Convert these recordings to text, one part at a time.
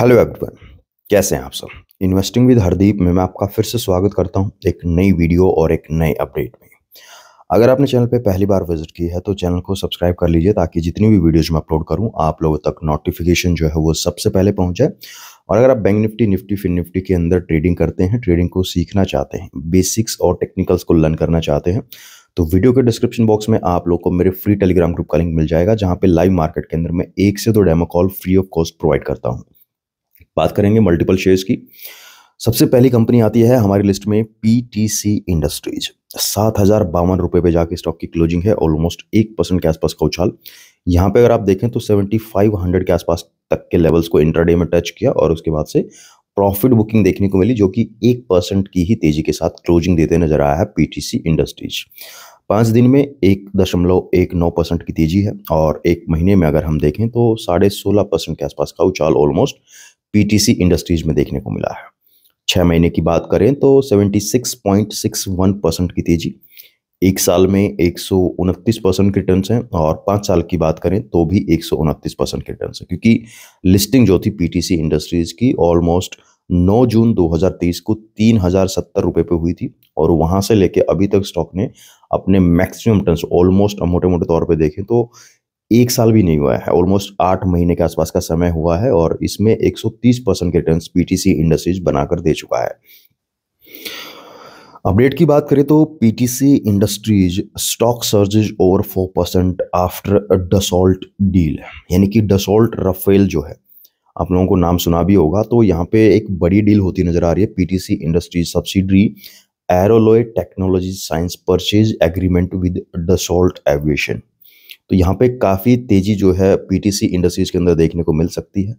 hello everyone कैसे हैं आप सब इन्वेस्टिंग विद हरदीप में मैं आपका फिर से स्वागत करता हूं एक नई वीडियो और एक नए अपडेट में अगर आपने चैनल पर पहली बार विजिट की है तो चैनल को सब्सक्राइब कर लीजिए ताकि जितनी भी वीडियोज मैं अपलोड करूं आप लोगों तक नोटिफिकेशन जो है वो सबसे पहले पहुंच जाए और अगर आप bank Nifty Nifty fin Nifty के अंदर ट्रेडिंग करते हैं ट्रेडिंग को सीखना चाहते हैं बेसिक्स और टेक्निकल्स को लर्न करना चाहते हैं तो वीडियो के डिस्क्रिप्शन बॉक्स में आप लोग को मेरे फ्री टेलीग्राम ग्रुप का लिंक मिल जाएगा जहाँ पे लाइव मार्केट के अंदर मैं एक से दो demo call free of cost provide करता हूँ बात करेंगे मल्टीपल शेयर्स की सबसे पहली कंपनी आती है हमारी लिस्ट में पीटीसी इंडस्ट्रीज सात हज़ार बावन रुपये पे जाके स्टॉक की क्लोजिंग है ऑलमोस्ट एक परसेंट के आसपास का उछाल यहाँ पे अगर आप देखें तो सेवेंटी फाइव हंड्रेड के आसपास तक के लेवल्स को इंटरडे में टच किया और उसके बाद से प्रॉफिट बुकिंग देखने को मिली जो कि एक परसेंट की ही तेजी के साथ क्लोजिंग देते नजर आया है पीटीसी इंडस्ट्रीज पाँच दिन में एक दशमलव एक नौ परसेंट की तेजी है और एक महीने में अगर हम देखें तो साढ़े सोलह परसेंट के आसपास का उछाल ऑलमोस्ट पीटीसी इंडस्ट्रीज में देखने को मिला है छः महीने की बात करें तो 76.61 परसेंट की तेजी एक साल में एक परसेंट के रिटर्न हैं और पाँच साल की बात करें तो भी एक परसेंट के रिटर्न हैं क्योंकि लिस्टिंग जो थी पीटीसी इंडस्ट्रीज़ की ऑलमोस्ट 9 जून 2023 को तीन हज़ार सत्तर हुई थी और वहां से लेके अभी तक स्टॉक ने अपने मैक्सिमम टर्न ऑलमोस्ट मोटे मोटे तौर पे देखें तो एक साल भी नहीं हुआ है ऑलमोस्ट आठ महीने के आसपास का समय हुआ है और इसमें 130 परसेंट के रिटर्न पीटीसी इंडस्ट्रीज बनाकर दे चुका है अपडेट की बात करें तो PTC industries stock surges over four percent after Dassault deal यानी कि डसोल्ट रफेल जो है आप लोगों को नाम सुना भी होगा तो यहाँ पे एक बड़ी डील होती नजर आ रही है PTC industries subsidiary Aerolloy technology science purchase agreement with Dassault aviation तो यहाँ पे काफ़ी तेज़ी जो है पीटीसी इंडस्ट्रीज के अंदर देखने को मिल सकती है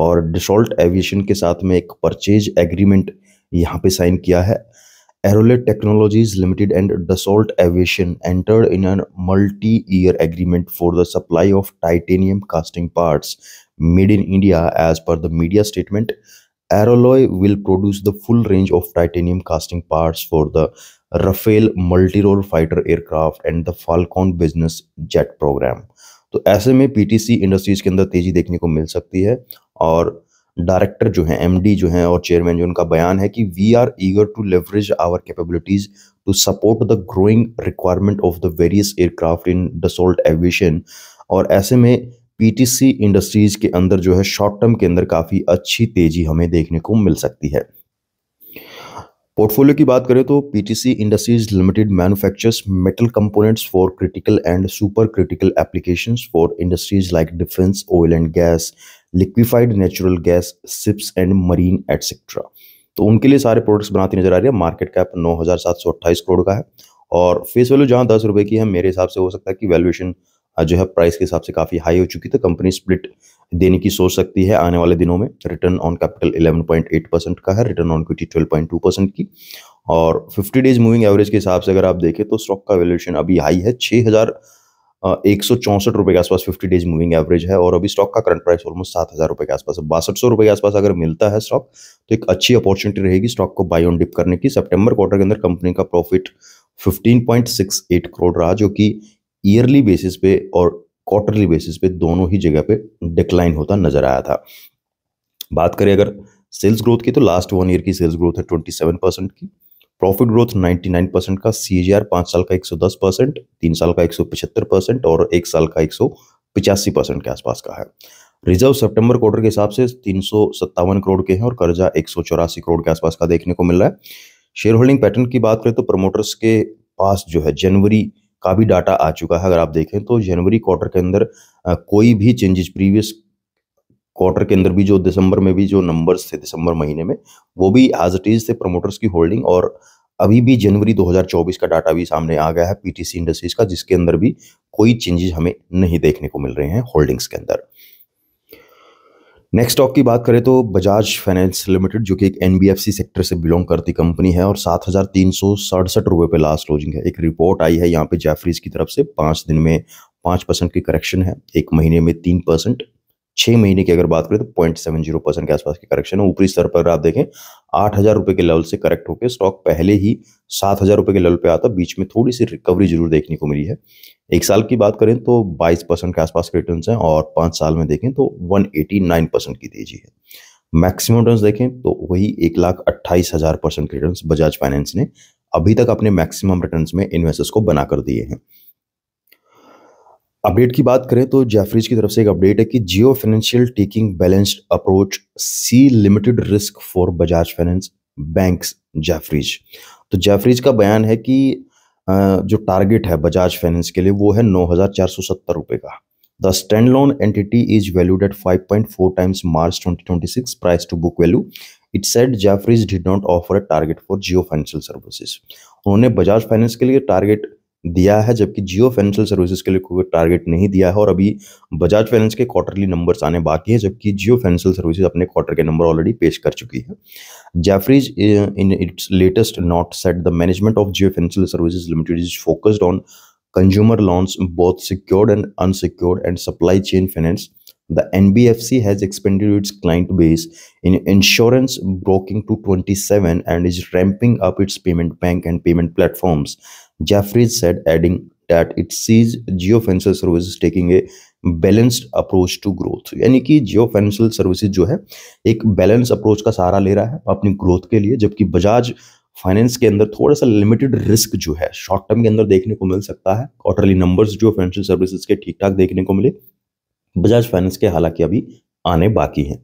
और डिसॉल्ट एविएशन के साथ में एक परचेज एग्रीमेंट यहाँ पे साइन किया है Aerolloy technologies limited and Dassault aviation entered in an multi year agreement for the supply of titanium casting parts made in India as per the media statement Aerolloy will produce the full range of titanium casting parts for the Rafale multi role fighter aircraft and the Falcon business jet programme तो ऐसे में PTC industries के अंदर तेजी देखने को मिल सकती है और डायरेक्टर जो हैं एमडी जो हैं और चेयरमैन जो उनका बयान है कि we are eager to leverage our capabilities to support the growing requirement of the various aircraft in Dassault aviation और ऐसे में पीटीसी इंडस्ट्रीज के अंदर जो है शॉर्ट टर्म के अंदर काफ़ी अच्छी तेजी हमें देखने को मिल सकती है पोर्टफोलियो की बात करें तो PTC industries limited manufactures metal components for critical and super critical applications for industries like defence oil and gas liquefied natural gas ships and marine etcetera तो उनके लिए सारे प्रोडक्ट्स बनाती नजर आ रही है मार्केट कैप नौ हज़ार सात सौ करोड़ का है और फेस वैल्यू जहाँ दस रुपये की है मेरे हिसाब से हो सकता है कि वैल्यूएशन जो है प्राइस के हिसाब से काफ़ी हाई हो चुकी थी कंपनी स्प्लिट देने की सोच सकती है आने वाले दिनों में रिटर्न ऑन कैपिटल 11.8 परसेंट का है रिटर्न ऑन क्विटी 12.2 परसेंट की और 50 डेज मूविंग एवरेज के हिसाब से अगर आप देखें तो स्टॉक का वैल्यूएशन अभी हाई है छः हज़ार एक सौ चौंसठ रुपये के आसपास फिफ्टी डेज मूविंग एवरेज है और अभी स्टॉक का करंट प्राइस ऑलमोस्ट सात हज़ार रुपये के आसपास बासठ सौ रुपये के आसपास अगर मिलता है स्टॉक तो एक अच्छी अपॉर्चुनिटी रहेगी स्टॉक को बाई ऑन डिप करने की सेप्टेम्बर क्वार्टर के अंदर कंपनी का प्रॉफिट एट करोड़ रहा जो कि ईयरली बेसिस पे और क्वार्टरली बेसिस पे दोनों ही जगह पे डिक्लाइन होता नजर आया था बात करें अगर सेल्स ग्रोथ की तो लास्ट वन ईयर की सेल्स ग्रोथ है ट्वेंटी सेवन परसेंट की प्रॉफिट ग्रोथ 99 परसेंट का सी जी आर पाँच साल का 110 परसेंट तीन साल का 175 परसेंट और एक साल का एक परसेंट के आसपास का है रिजर्व सितंबर क्वार्टर के हिसाब से तीन करोड़ के हैं और कर्जा एक करोड़ के आसपास का देखने को मिल रहा है शेयर होल्डिंग पैटर्न की बात करें तो प्रमोटर्स के पास जो है जनवरी का भी डाटा आ चुका है अगर आप देखें तो जनवरी क्वार्टर के अंदर कोई भी चेंजेस प्रीवियस क्वार्टर के अंदर भी जो दिसंबर में भी जो नंबर्स थे दिसंबर महीने में वो भी एज इट इज़ थे प्रमोटर्स की होल्डिंग और अभी भी जनवरी 2024 का डाटा भी सामने आ गया है पीटीसी इंडस्ट्रीज का जिसके अंदर भी कोई चेंजेस हमें नहीं देखने को मिल रहे हैं होल्डिंग्स के अंदर नेक्स्ट स्टॉक की बात करें तो बजाज फाइनेंस लिमिटेड जो कि एक एन सेक्टर से बिलोंग करती कंपनी है और सात हज़ार तीन सौ सड़सठ रुपये पे लास्ट क्लोजिंग है एक रिपोर्ट आई है यहाँ पे जैफरीज की तरफ से पाँच दिन में पाँच परसेंट की करेक्शन है एक महीने में तीन परसेंट छह महीने की अगर बात करें तो पॉइंट सेवन जीरो परसेंट के आसपास की करेक्शन है ऊपरी स्तर पर आप देखें आठ हजार रुपए के लेवल से करेक्ट होकर स्टॉक पहले ही सात हजार रुपए के लेवल पे आता बीच में थोड़ी सी रिकवरी जरूर देखने को मिली है एक साल की बात करें तो बाईस परसेंट के आसपास के रिटर्न है और पांच साल में देखें तो वन एटी नाइन परसेंट की तेजी है मैक्सिमम रिटर्न देखें तो वही एक लाख अट्ठाईस हजार परसेंट के रिटर्न बजाज फाइनेंस ने अभी तक अपने मैक्सिमम रिटर्न में इन्वेस्टर्स को बनाकर दिए हैं अपडेट की बात करें तो जेफरीज की तरफ से एक अपडेट है कि Jio financial taking balanced approach see limited risk for Bajaj finance bank Jefferies तो जेफरीज का बयान है कि जो टारगेट है बजाज फाइनेंस के लिए वो है नौ रुपए का the standalone entity is valued at 5.4 point four times March twenty twenty six price to book value it said Jefferies did not offer a target for Jio financial services उन्होंने Bajaj finance के लिए टारगेट दिया है जबकि Jio financial services के लिए कोई target नहीं दिया है और अभी बजाज फाइनेंस के क्वार्टरली नंबर्स आने बाकी है जबकि जियो फाइनेंशियल सर्विसेज अपने क्वार्टर के नंबर ऑलरेडी पेश कर चुकी है Jefferies in its latest note said the management of Jio financial services limited is focused on consumer loans both secured and unsecured and supply chain finance the N B F C has expanded its client base in insurance broking to twenty seven and is ramping up its payment Jeffries said, adding that it sees Jio financial services taking balanced approach to growth यानी कि Jio financial services जो है एक balance approach का सहारा ले रहा है अपनी ग्रोथ के लिए जबकि बजाज फाइनेंस के अंदर थोड़ा सा लिमिटेड रिस्क जो है शॉर्ट टर्म के अंदर देखने को मिल सकता है क्वार्टरली नंबर्स जो फाइनेंशियल सर्विसेज के ठीक ठाक देखने को मिले बजाज फाइनेंस के हालांकि अभी आने बाकी हैं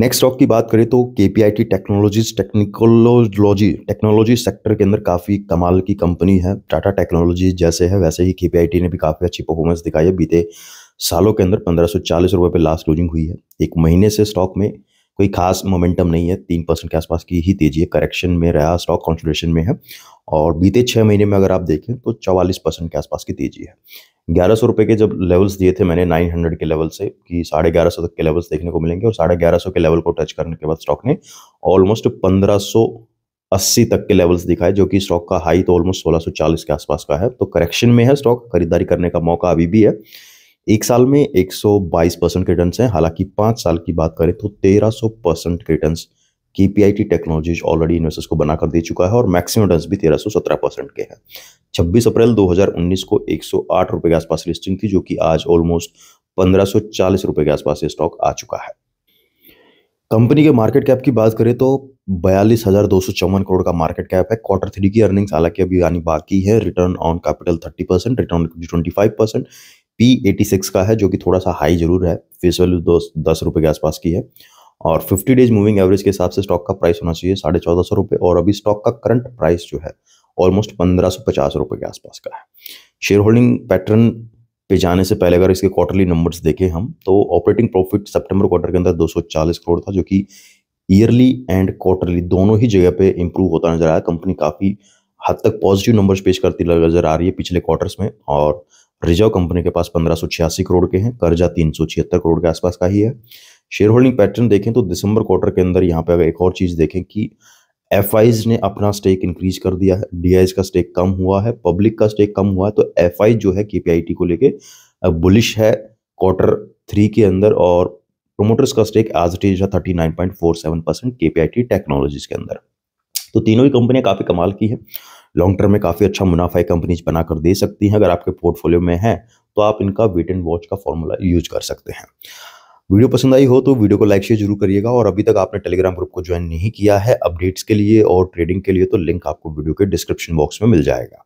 नेक्स्ट स्टॉक की बात करें तो K P I T technologies technology technology sector के अंदर काफ़ी कमाल की कंपनी है टाटा टेक्नोलॉजी जैसे है वैसे ही के पी आई टी ने भी काफ़ी अच्छी परफॉर्मेंस दिखाई है बीते सालों के अंदर पंद्रह सौ चालीस रुपये पर लास्ट क्लोजिंग हुई है एक महीने से स्टॉक में कोई खास मोमेंटम नहीं है तीन परसेंट के आसपास की ही तेजी है करेक्शन में रहा स्टॉक कॉन्सुलेशन में है और बीते छः महीने में अगर आप देखें तो चवालीस परसेंट के आसपास की तेजी है ग्यारह सौ रुपये के जब लेवल्स दिए थे मैंने नाइन हंड्रेड के लेवल से कि साढ़े ग्यारह सौ तक के लेवल्स देखने को मिलेंगे और साढ़े ग्यारह सौ के लेवल को टच करने के बाद स्टॉक ने ऑलमोस्ट पंद्रह सौ अस्सी तक के लेवल्स दिखाए जो कि स्टॉक का हाई तो ऑलमोस्ट सोलह सौ चालीस के आसपास का है तो करेक्शन में है स्टॉक खरीदारी करने का मौका अभी भी है एक साल में एक सौ बाईस परसेंट के रिटर्न हैं हालांकि पाँच साल की बात करें तो तेरह सौ परसेंट के return KPIT technologies already investors को बनाकर दे चुका है और मैक्सिमम रिटर्न भी तेरह सौ सत्रह परसेंट के हैं छब्बीस अप्रैल दो हजार उन्नीस को एक सौ आठ रुपए के आसपास लिस्टिंग थी जो कि आज ऑलमोस्ट पंद्रह सौ चालीस रुपए के आसपास स्टॉक आ चुका है कंपनी के मार्केट कैप की बात करें तो बयालीस हज़ार दो सौ चौवन करोड़ का मार्केट कैप है क्वार्टर थ्री की अर्निंग्स हालांकि अभी आनी बाकी है return on capital thirty percent return twenty five percent P eighty six का है जो कि थोड़ा सा हाई जरूर है फेस वैल्यू दस रुपए के आसपास की है और 50 डेज मूविंग एवरेज के हिसाब से स्टॉक का प्राइस होना चाहिए साढ़े चौदह सौ रुपये और अभी स्टॉक का करंट प्राइस जो है ऑलमोस्ट पंद्रह सौ पचास रुपये के आसपास का है शेयर होल्डिंग पैटर्न पे जाने से पहले अगर इसके क्वार्टरली नंबर्स देखें हम तो ऑपरेटिंग प्रॉफिट सितंबर क्वार्टर के अंदर 240 करोड़ था जो कि ईयरली एंड क्वार्टरली दोनों ही जगह पे इंप्रूव होता नजर आया कंपनी काफ़ी हद तक पॉजिटिव नंबर्स पेश करती नजर आ रही है पिछले क्वार्टर्स में और रिजर्व कंपनी के पास पंद्रह करोड़ के हैं कर्जा तीन करोड़ के आसपास का ही है शेयर होल्डिंग पैटर्न देखें तो दिसंबर क्वार्टर के अंदर यहाँ पे अगर एक और चीज़ देखें कि एफ ने अपना स्टेक इंक्रीज कर दिया है डी का स्टेक कम हुआ है पब्लिक का स्टेक कम हुआ है तो एफ जो है के को लेके बुलिश है क्वार्टर थ्री के अंदर और प्रोमोटर्स का स्टेक एज इट इज है thirty nine point four seven percent K P I T technologies के अंदर तो तीनों ही कंपनियां काफ़ी कमाल की हैं लॉन्ग टर्म में काफ़ी अच्छा मुनाफा कंपनीज बनाकर दे सकती हैं अगर आपके पोर्टफोलियो में है तो आप इनका वेट एंड वॉच का फॉर्मूला यूज कर सकते हैं वीडियो पसंद आई हो तो वीडियो को लाइक शेयर जरूर करिएगा और अभी तक आपने टेलीग्राम ग्रुप को ज्वाइन नहीं किया है अपडेट्स के लिए और ट्रेडिंग के लिए तो लिंक आपको वीडियो के डिस्क्रिप्शन बॉक्स में मिल जाएगा